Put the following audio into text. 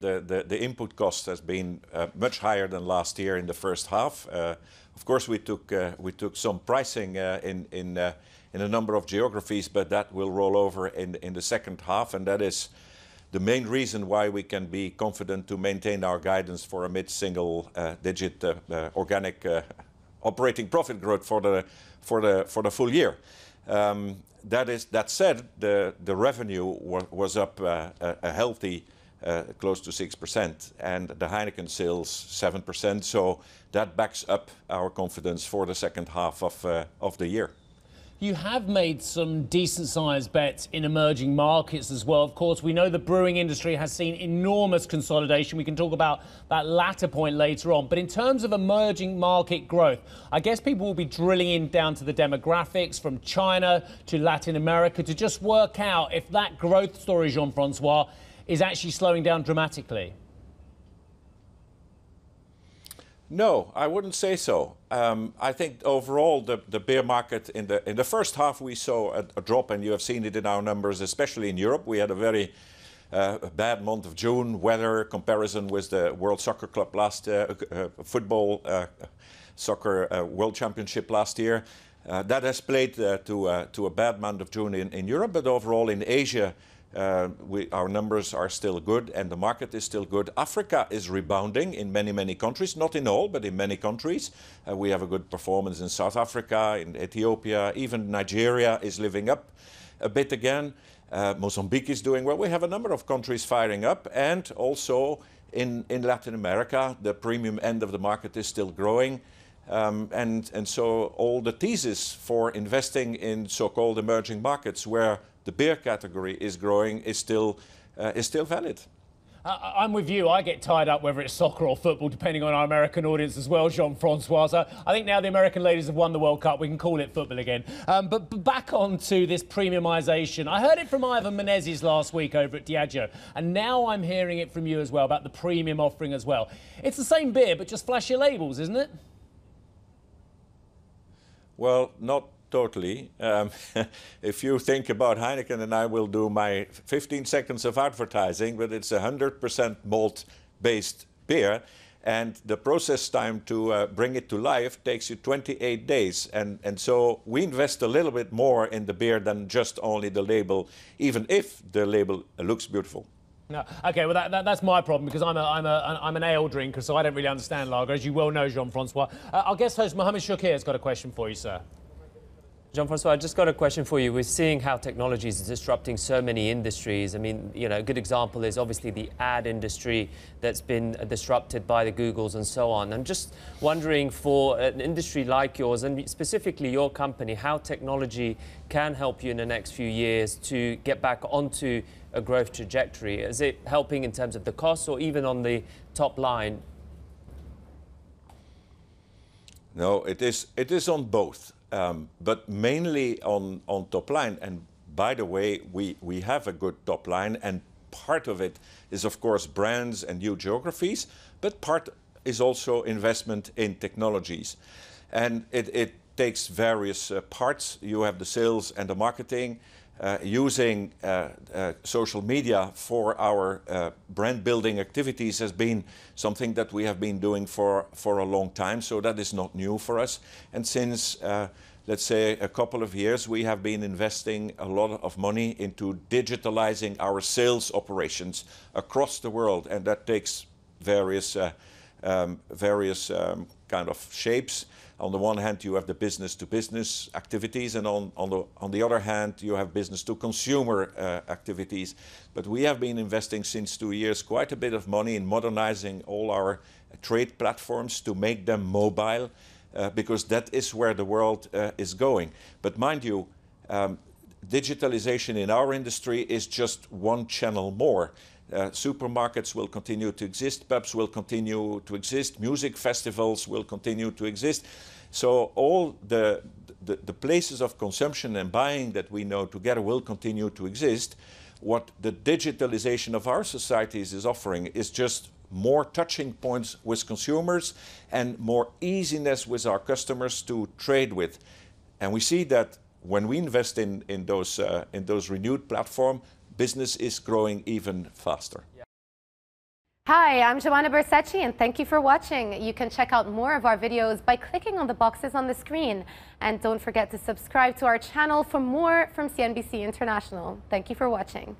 The input cost has been uh, much higher than last year in the first half. Uh, of course, we took uh, some pricing in a number of geographies, but that will roll over in the second half, and that is the main reason why we can be confident to maintain our guidance for a mid-single digit organic operating profit growth for the full year. Um, that said, the revenue was up a healthy uh, close to 6%, and the Heineken sales 7%. So that backs up our confidence for the second half of, uh, of the year. You have made some decent sized bets in emerging markets as well. Of course, we know the brewing industry has seen enormous consolidation. We can talk about that latter point later on. But in terms of emerging market growth, I guess people will be drilling in down to the demographics from China to Latin America to just work out if that growth story, Jean Francois, is actually slowing down dramatically? No, I wouldn't say so. Um, I think overall the, the beer market in the in the first half we saw a, a, drop, and you have seen it in our numbers, especially in Europe. We had a very uh, bad month of June weather comparison with the World Soccer Club last uh, uh, football uh, soccer uh, World Championship last year. Uh, that has played to to a bad month of June in, in Europe, but overall in Asia. Uh, we, our numbers are still good and the market is still good. Africa is rebounding in many, many countries, not in all, but in many countries. Uh, we have a good performance in South Africa, in Ethiopia, even Nigeria is living up a bit again. Uh, Mozambique is doing well. We have a number of countries firing up, and also in, in Latin America, the premium end of the market is still growing. Um, and, and so all the thesis for investing in so-called emerging markets where the beer category is growing is still, uh, is still valid. I, am with you. I get tied up whether it's soccer or football, depending on our American audience as well, Jean-Francois. So I think now the American ladies have won the World Cup, we can call it football again. Um, but, back on to this premiumisation. I heard it from Ivan Menezes last week over at Diageo, and now I'm hearing it from you as well about the premium offering as well. It's the same beer, but just flashier labels, isn't it? Well, not totally. Um, if you think about Heineken, and I will do my 15 seconds of advertising, but it's 100% malt based beer. And the process time to uh, bring it to life takes you 28 days. And, and so we invest a little bit more in the beer than just only the label, even if the label looks beautiful. No. Okay, well, that, that, that's my problem because I'm, a, I'm, a, I'm an ale drinker, so I don't really understand lager, as you well know, Jean Francois. Uh, our guest host, Mohamed Shakir, has got a question for you, sir. Jean-Francois, I just got a question for you. We're seeing how technology is disrupting so many industries. I mean, you know, a good example is obviously the ad industry that's been disrupted by the Googles and so on. I'm just wondering for an industry like yours and specifically your company, how technology can help you in the next few years to get back onto a growth trajectory. Is it helping in terms of the costs or even on the top line? No, it is, it is on both. Um, but mainly on, on top line. And by the way, we, we have a good top line, and part of it is, of course, brands and new geographies, but part is also investment in technologies. And it, takes various uh, parts. You have the sales and the marketing, uh, using uh, uh, social media for our uh, brand building activities has been something that we have been doing for, for a long time, so that is not new for us. And since, uh, let's say, a couple of years, we have been investing a lot of money into digitalizing our sales operations across the world, and that takes various, um, various um, kind of shapes on the one hand, you have the business-to-business activities, and on, on, the, on the other hand, you have business-to-consumer uh, activities. But we have been investing since two years quite a bit of money in modernizing all our trade platforms to make them mobile, uh, because that is where the world uh, is going. But mind you, um, digitalization in our industry is just one channel more. Uh, supermarkets will continue to exist, pubs will continue to exist, music festivals will continue to exist. So all the, the, the places of consumption and buying that we know together will continue to exist. What the digitalization of our societies is offering is just more touching points with consumers and more easiness with our customers to trade with. And we see that when we invest in, in, those, uh, in those renewed platform, business is growing even faster. Hi, I'm Joanna Bersecci and thank you for watching. You can check out more of our videos by clicking on the boxes on the screen. And don't forget to subscribe to our channel for more from CNBC International. Thank you for watching.